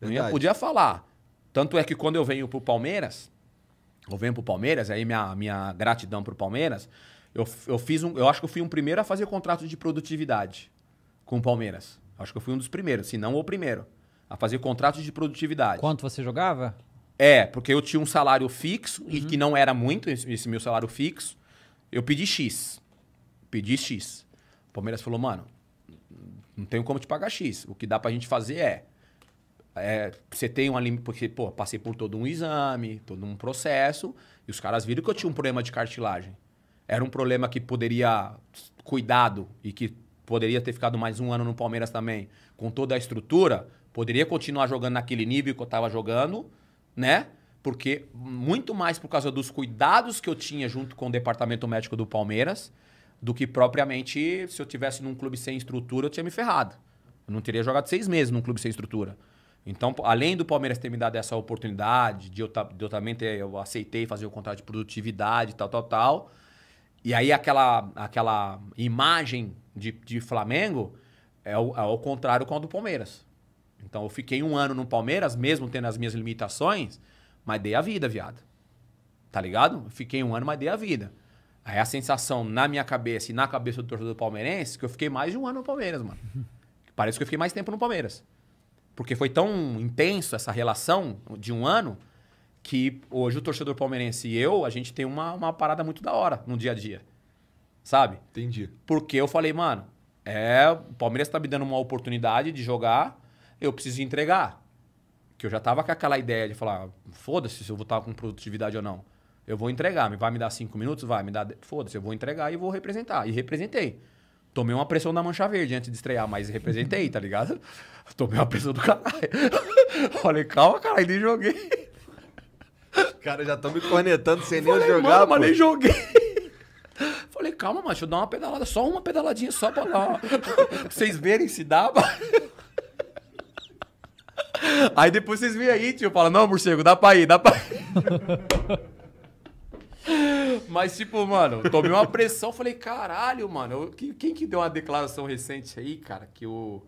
Verdade. Não ia, podia falar. Tanto é que quando eu venho pro Palmeiras, eu venho pro Palmeiras, aí minha, minha gratidão pro Palmeiras, eu, eu fiz um. Eu acho que eu fui um primeiro a fazer contrato de produtividade com o Palmeiras. Acho que eu fui um dos primeiros, se não o primeiro, a fazer contrato de produtividade. Quanto você jogava? É, porque eu tinha um salário fixo, uhum. e que não era muito, esse meu salário fixo. Eu pedi X. Pedi X. O Palmeiras falou, mano, não tenho como te pagar X. O que dá pra gente fazer é é, você tem um limite, porque, pô, passei por todo um exame, todo um processo, e os caras viram que eu tinha um problema de cartilagem. Era um problema que poderia cuidado e que poderia ter ficado mais um ano no Palmeiras também, com toda a estrutura, poderia continuar jogando naquele nível que eu estava jogando, né? Porque muito mais por causa dos cuidados que eu tinha junto com o departamento médico do Palmeiras, do que propriamente se eu tivesse num clube sem estrutura, eu tinha me ferrado. Eu não teria jogado seis meses num clube sem estrutura. Então, além do Palmeiras ter me dado essa oportunidade, de eu, de eu também ter, eu aceitei fazer o contrato de produtividade, tal, tal, tal. E aí aquela, aquela imagem de, de Flamengo é ao, é ao contrário com a do Palmeiras. Então eu fiquei um ano no Palmeiras, mesmo tendo as minhas limitações, mas dei a vida, viado. Tá ligado? Fiquei um ano, mas dei a vida. Aí a sensação na minha cabeça e na cabeça do torcedor palmeirense é que eu fiquei mais de um ano no Palmeiras, mano. Parece que eu fiquei mais tempo no Palmeiras. Porque foi tão intenso essa relação de um ano que hoje o torcedor palmeirense e eu, a gente tem uma, uma parada muito da hora no dia a dia. Sabe? Entendi. Porque eu falei, mano, é, o Palmeiras tá me dando uma oportunidade de jogar, eu preciso entregar. Que eu já tava com aquela ideia de falar, foda-se se eu vou estar com produtividade ou não. Eu vou entregar, vai me dar cinco minutos? Vai, me dá. Foda-se, eu vou entregar e vou representar. E representei. Tomei uma pressão da Mancha Verde antes de estrear, mas representei, tá ligado? Tomei uma pressão do caralho. Falei, calma, caralho, nem joguei. Cara, já estão me cornetando sem nem eu jogar. Mano, pô. mas nem joguei. Falei, calma, macho, eu dar uma pedalada, só uma pedaladinha, só pra lá. vocês verem se dá, mano. Aí depois vocês vêm aí, tio, fala, não, morcego, dá pra ir, dá pra ir. Mas, tipo, mano, tomei uma pressão. Falei, caralho, mano. Quem que deu uma declaração recente aí, cara? Que o.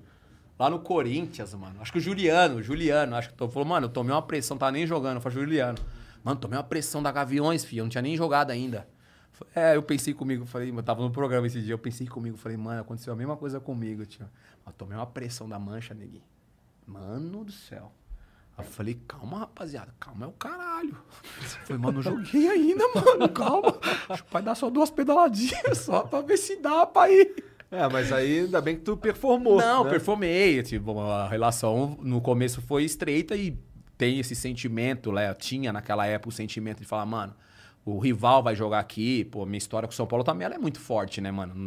Lá no Corinthians, mano. Acho que o Juliano, Juliano, acho que tô, falou, mano, eu tomei uma pressão, tava nem jogando. Falei, Juliano, mano, tomei uma pressão da Gaviões, filho. Eu não tinha nem jogado ainda. É, eu pensei comigo, falei, eu tava no programa esse dia, eu pensei comigo, falei, mano, aconteceu a mesma coisa comigo, tio. Eu tomei uma pressão da mancha, neguinho. Mano do céu. Aí eu falei, calma, rapaziada, calma é o caralho. Eu falei, mano, não joguei ainda, mano, calma. Vai dar só duas pedaladinhas só pra ver se dá pra ir. É, mas aí ainda bem que tu performou. Não, né? performei. Tipo, a relação no começo foi estreita e tem esse sentimento, né? tinha naquela época o sentimento de falar, mano, o rival vai jogar aqui, pô, minha história com o São Paulo também ela é muito forte, né, mano? Não dá